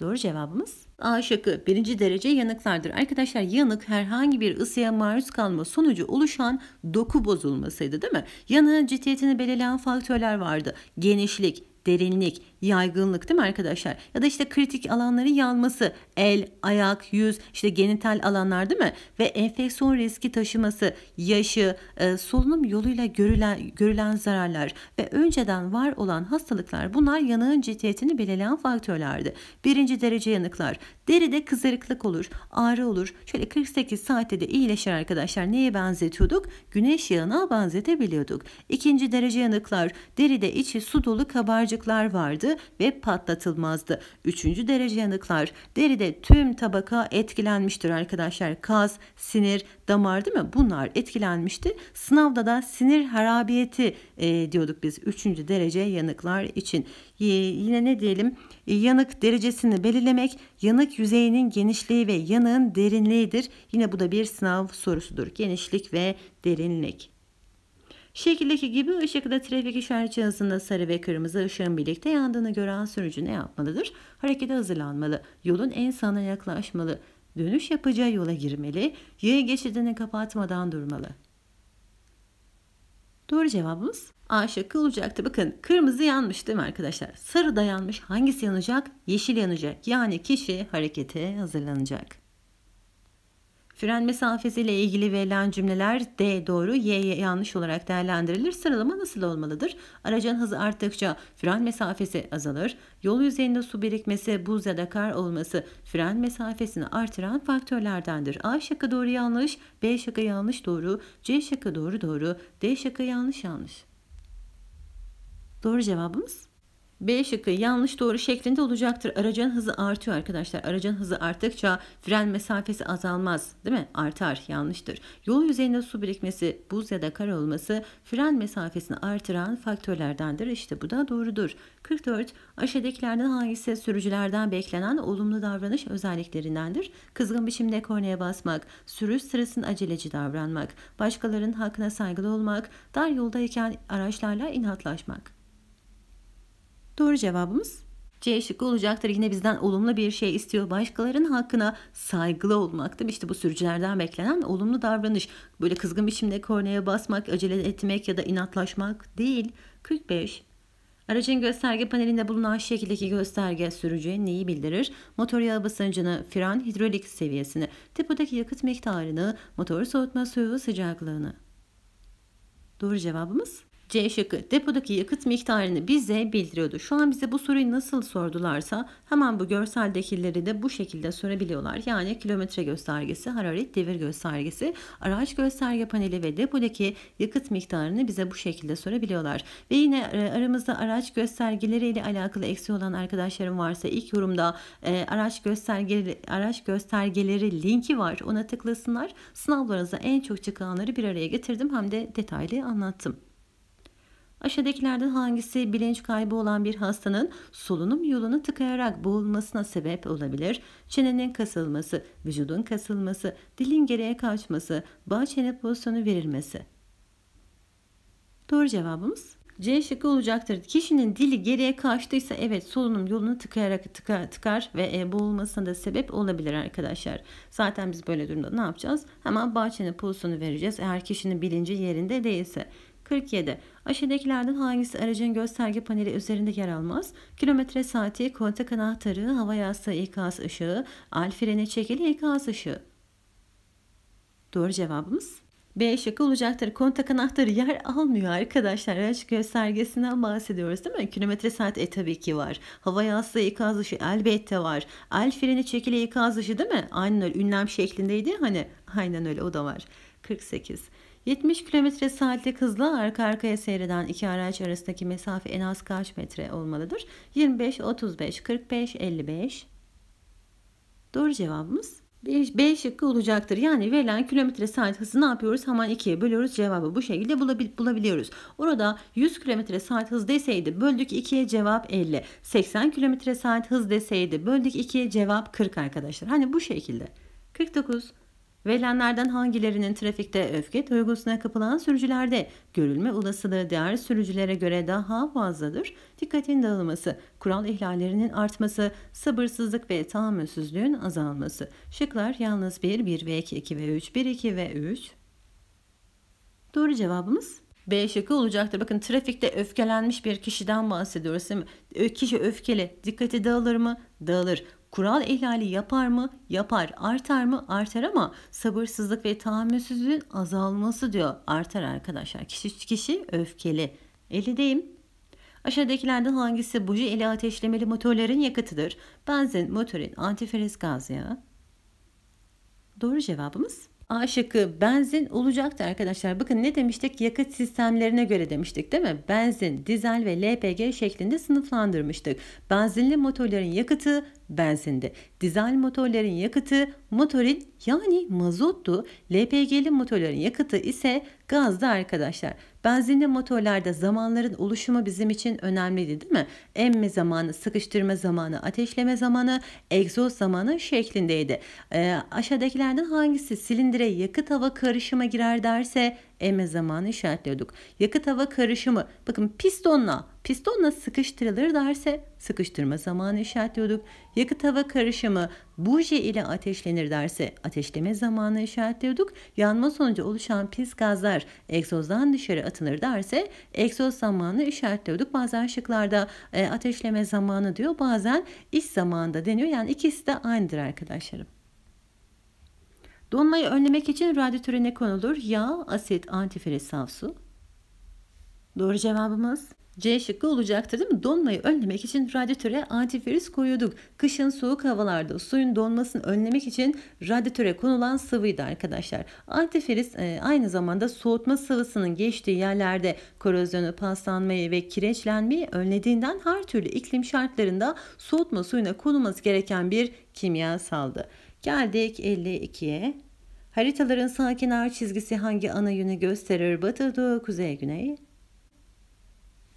Doğru cevabımız A şıkkı birinci derece yanıklardır. Arkadaşlar yanık herhangi bir ısıya maruz kalma sonucu oluşan doku bozulmasıydı değil mi? Yanığın ciddiyetini belirleyen faktörler vardı. Genişlik, derinlik, yaygınlık değil mi arkadaşlar? Ya da işte kritik alanların yanması, el, ayak, yüz, işte genital alanlar değil mi? Ve enfeksiyon riski taşıması, yaşı, e, solunum yoluyla görülen, görülen zararlar ve önceden var olan hastalıklar bunlar yanığın ciddiyetini belirleyen faktörlerdi. Birinci derece yanıklar, deride kızarıklık olur, ağrı olur. Şöyle 48 saatte de iyileşir arkadaşlar. Neye benzetiyorduk? Güneş yağına benzetebiliyorduk. İkinci derece yanıklar, deride içi su dolu kabarcıklar vardı yanardı ve patlatılmazdı. Üçüncü derece yanıklar deride tüm tabaka etkilenmiştir arkadaşlar. Kas, sinir, damar değil mi? Bunlar etkilenmişti. Sınavda da sinir harabiyeti e, diyorduk biz üçüncü derece yanıklar için. E, yine ne diyelim? E, yanık derecesini belirlemek yanık yüzeyinin genişliği ve yanığın derinliğidir. Yine bu da bir sınav sorusudur. Genişlik ve derinlik. Şekildeki gibi ışıkta trafik işaret cihazında sarı ve kırmızı ışığın birlikte yandığını gören sürücü ne yapmalıdır? Harekete hazırlanmalı, yolun en sağına yaklaşmalı, dönüş yapacağı yola girmeli, yaya geçidini kapatmadan durmalı. Doğru cevabımız A şıkkı olacaktı. Bakın kırmızı yanmış değil mi arkadaşlar? Sarı da yanmış. Hangisi yanacak? Yeşil yanacak. Yani kişi harekete hazırlanacak. Fren mesafesi ile ilgili verilen cümleler D doğru, Y yanlış olarak değerlendirilir. Sıralama nasıl olmalıdır? Aracın hızı arttıkça fren mesafesi azalır. Yol yüzeyinde su birikmesi, buz ya da kar olması fren mesafesini artıran faktörlerdendir. A şaka doğru yanlış, B şaka yanlış doğru, C şaka doğru doğru, D şaka yanlış yanlış. Doğru cevabımız B şıkkı yanlış doğru şeklinde olacaktır. Aracın hızı artıyor arkadaşlar. Aracın hızı arttıkça fren mesafesi azalmaz değil mi? Artar yanlıştır. Yol yüzeyinde su birikmesi, buz ya da kar olması fren mesafesini artıran faktörlerdendir. İşte bu da doğrudur. 44. Aşağıdakilerden hangisi sürücülerden beklenen olumlu davranış özelliklerindendir? Kızgın biçimde kornaya basmak, sürüş sırasında aceleci davranmak, başkalarının hakkına saygılı olmak, dar yoldayken araçlarla inatlaşmak. Doğru cevabımız C şıkkı olacaktır. Yine bizden olumlu bir şey istiyor. Başkalarının hakkına saygılı olmak değil mi? İşte bu sürücülerden beklenen olumlu davranış. Böyle kızgın biçimde kornaya basmak, acele etmek ya da inatlaşmak değil. 45. Aracın gösterge panelinde bulunan şekildeki gösterge sürücüye neyi bildirir? Motor yağ basıncını, fren hidrolik seviyesini, depodaki yakıt miktarını, motor soğutma suyu sıcaklığını. Doğru cevabımız C şıkkı depodaki yakıt miktarını bize bildiriyordu. Şu an bize bu soruyu nasıl sordularsa hemen bu görseldekileri de bu şekilde sorabiliyorlar. Yani kilometre göstergesi, hararet devir göstergesi, araç gösterge paneli ve depodaki yakıt miktarını bize bu şekilde sorabiliyorlar. Ve yine e, aramızda araç göstergeleriyle alakalı eksi olan arkadaşlarım varsa ilk yorumda e, araç göstergeleri araç göstergeleri linki var. Ona tıklasınlar. Sınavlarınıza en çok çıkanları bir araya getirdim hem de detaylı anlattım. Aşağıdakilerden hangisi bilinç kaybı olan bir hastanın solunum yolunu tıkayarak boğulmasına sebep olabilir? Çenenin kasılması, vücudun kasılması, dilin geriye kaçması, bağ çene pozisyonu verilmesi. Doğru cevabımız C şıkkı olacaktır. Kişinin dili geriye kaçtıysa evet solunum yolunu tıkayarak tıkar, tıkar ve e, boğulmasına da sebep olabilir arkadaşlar. Zaten biz böyle durumda ne yapacağız? Hemen bahçenin pozisyonu vereceğiz eğer kişinin bilinci yerinde değilse. 47. Aşağıdakilerden hangisi aracın gösterge paneli üzerinde yer almaz? Kilometre saati, kontak anahtarı, hava yastığı ikaz ışığı, al freni çekili ikaz ışığı. Doğru cevabımız B şıkkı olacaktır. Kontak anahtarı yer almıyor arkadaşlar. Araç göstergesinden bahsediyoruz değil mi? Kilometre saat e tabii ki var. Hava yastığı ikaz ışığı elbette var. El freni çekili ikaz ışığı değil mi? Aynen öyle. Ünlem şeklindeydi hani. Aynen öyle o da var. 48. 70 km saatlik hızla arka arkaya seyreden iki araç arasındaki mesafe en az kaç metre olmalıdır? 25, 35, 45, 55. Doğru cevabımız 5 B şıkkı olacaktır. Yani verilen kilometre saat hızı ne yapıyoruz? Hemen 2'ye bölüyoruz. Cevabı bu şekilde bulabiliyoruz. Orada 100 kilometre saat hız deseydi böldük 2'ye cevap 50. 80 kilometre saat hız deseydi böldük 2'ye cevap 40 arkadaşlar. Hani bu şekilde. 49 Verilenlerden hangilerinin trafikte öfke duygusuna kapılan sürücülerde görülme olasılığı diğer sürücülere göre daha fazladır? Dikkatin dağılması, kural ihlallerinin artması, sabırsızlık ve tahammülsüzlüğün azalması. Şıklar yalnız 1, 1 ve 2, 2 ve 3, 1, 2 ve 3. Doğru cevabımız B şıkkı olacaktır. Bakın trafikte öfkelenmiş bir kişiden bahsediyoruz e, Kişi öfkeli. Dikkati dağılır mı? Dağılır. Kural ihlali yapar mı? Yapar. Artar mı? Artar ama sabırsızlık ve tahammülsüzlüğün azalması diyor. Artar arkadaşlar. Kişi kişi öfkeli. Elideyim. Aşağıdakilerden hangisi buji ile ateşlemeli motorların yakıtıdır? Benzin, motorin, antifriz gaz yağı. Doğru cevabımız A şıkkı benzin olacaktı arkadaşlar. Bakın ne demiştik? Yakıt sistemlerine göre demiştik değil mi? Benzin, dizel ve LPG şeklinde sınıflandırmıştık. Benzinli motorların yakıtı benzindi. Dizel motorların yakıtı motorin yani mazottu. LPG'li motorların yakıtı ise gazdı arkadaşlar. Benzinli motorlarda zamanların oluşumu bizim için önemliydi değil mi? Emme zamanı, sıkıştırma zamanı, ateşleme zamanı, egzoz zamanı şeklindeydi. E, aşağıdakilerden hangisi silindire yakıt hava karışıma girer derse eme zamanı işaretliyorduk. Yakıt hava karışımı bakın pistonla pistonla sıkıştırılır derse sıkıştırma zamanı işaretliyorduk. Yakıt hava karışımı buje ile ateşlenir derse ateşleme zamanı işaretliyorduk. Yanma sonucu oluşan pis gazlar egzozdan dışarı atılır derse egzoz zamanı işaretliyorduk. Bazen şıklarda e, ateşleme zamanı diyor bazen iş zamanında deniyor. Yani ikisi de aynıdır arkadaşlarım. Donmayı önlemek için radyatöre ne konulur? Yağ, asit, antifriz, saf su. Doğru cevabımız C şıkkı olacaktır değil mi? Donmayı önlemek için radyatöre antifriz koyuyorduk. Kışın soğuk havalarda suyun donmasını önlemek için radyatöre konulan sıvıydı arkadaşlar. Antifriz e, aynı zamanda soğutma sıvısının geçtiği yerlerde korozyonu, paslanmayı ve kireçlenmeyi önlediğinden her türlü iklim şartlarında soğutma suyuna konulması gereken bir kimyasaldı. Geldik 52'ye. Haritaların sağ kenar çizgisi hangi ana yönü gösterir? Batı, doğu, kuzey, güney.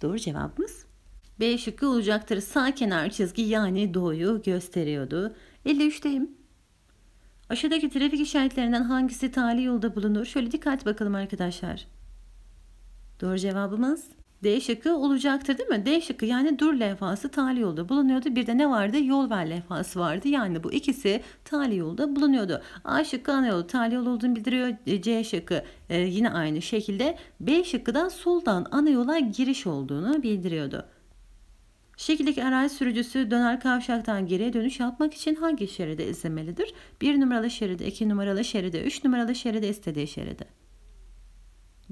Doğru cevabımız B şıkkı olacaktır. Sağ kenar çizgi yani doğuyu gösteriyordu. 53'teyim. Aşağıdaki trafik işaretlerinden hangisi tali yolda bulunur? Şöyle dikkat bakalım arkadaşlar. Doğru cevabımız D şıkkı olacaktır değil mi? D şıkkı yani dur levhası tali yolda bulunuyordu. Bir de ne vardı? Yol ver levhası vardı. Yani bu ikisi tali yolda bulunuyordu. A şıkkı ana yolu tali yol olduğunu bildiriyor. E, C şıkkı e, yine aynı şekilde. B şıkkı da soldan ana yola giriş olduğunu bildiriyordu. Şekildeki araç sürücüsü döner kavşaktan geriye dönüş yapmak için hangi şeride izlemelidir? 1 numaralı şeride, 2 numaralı şeride, 3 numaralı şeride, istediği şeride.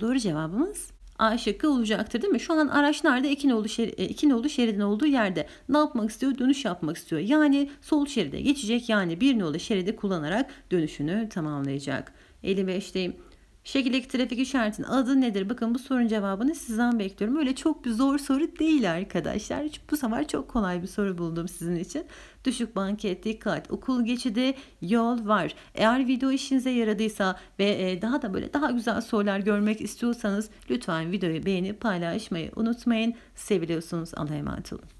Doğru cevabımız A şıkkı olacaktır değil mi? Şu an araç nerede? İkinoğlu, şer, İkinoğlu e, şeridin olduğu yerde. Ne yapmak istiyor? Dönüş yapmak istiyor. Yani sol şeride geçecek. Yani bir nolu şeridi kullanarak dönüşünü tamamlayacak. 55'teyim. Şekildeki trafik işaretinin adı nedir? Bakın bu sorunun cevabını sizden bekliyorum. Öyle çok bir zor soru değil arkadaşlar. Bu sefer çok kolay bir soru buldum sizin için. Düşük banket, dikkat, okul geçidi, yol var. Eğer video işinize yaradıysa ve e, daha da böyle daha güzel sorular görmek istiyorsanız lütfen videoyu beğenip paylaşmayı unutmayın. Seviliyorsunuz. Allah'a emanet olun.